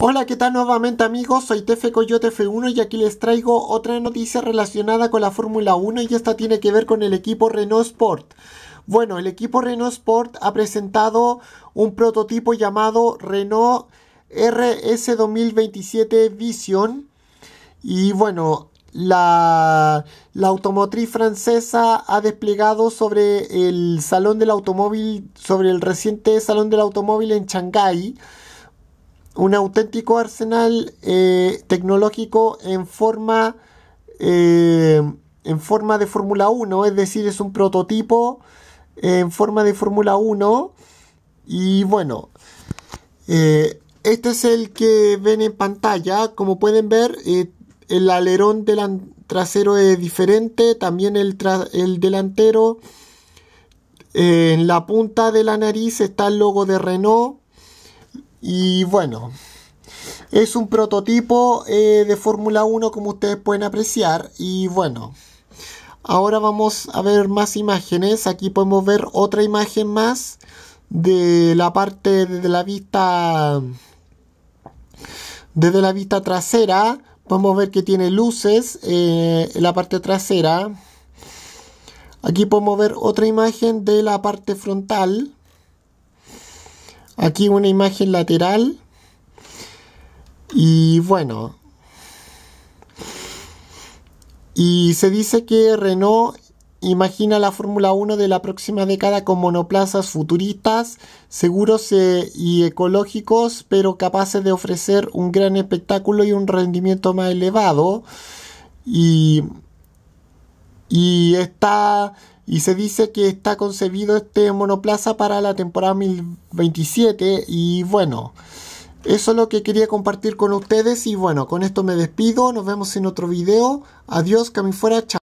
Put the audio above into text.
Hola, ¿qué tal nuevamente amigos? Soy Tefe Coyote F1 y aquí les traigo otra noticia relacionada con la Fórmula 1 y esta tiene que ver con el equipo Renault Sport. Bueno, el equipo Renault Sport ha presentado un prototipo llamado Renault RS 2027 Vision y bueno, la, la, automotriz francesa ha desplegado sobre el Salón del Automóvil, sobre el reciente Salón del Automóvil en Shanghái un auténtico arsenal eh, tecnológico en forma, eh, en forma de Fórmula 1, es decir, es un prototipo eh, en forma de Fórmula 1 y bueno, este es el que ven en pantalla, como pueden ver el alerón delan trasero es diferente, también el, el delantero, en la punta de la nariz está el logo de Renault, y bueno, es un prototipo eh, de Fórmula 1 como ustedes pueden apreciar. Y bueno, ahora vamos a ver más imágenes. Aquí podemos ver otra imagen más de la parte de la vista desde la vista trasera podemos ver que tiene luces eh, en la parte trasera aquí podemos ver otra imagen de la parte frontal Aquí una imagen lateral. Y bueno. Y se dice que Renault imagina la Fórmula 1 de la próxima década con monoplazas futuristas, seguros eh, y ecológicos, pero capaces de ofrecer un gran espectáculo y un rendimiento más elevado. Y, y está y se dice que está concebido este monoplaza para la temporada 2027. Y bueno, eso es lo que quería compartir con ustedes. Y bueno, con esto me despido. Nos vemos en otro video. Adiós, que fuera. Chao.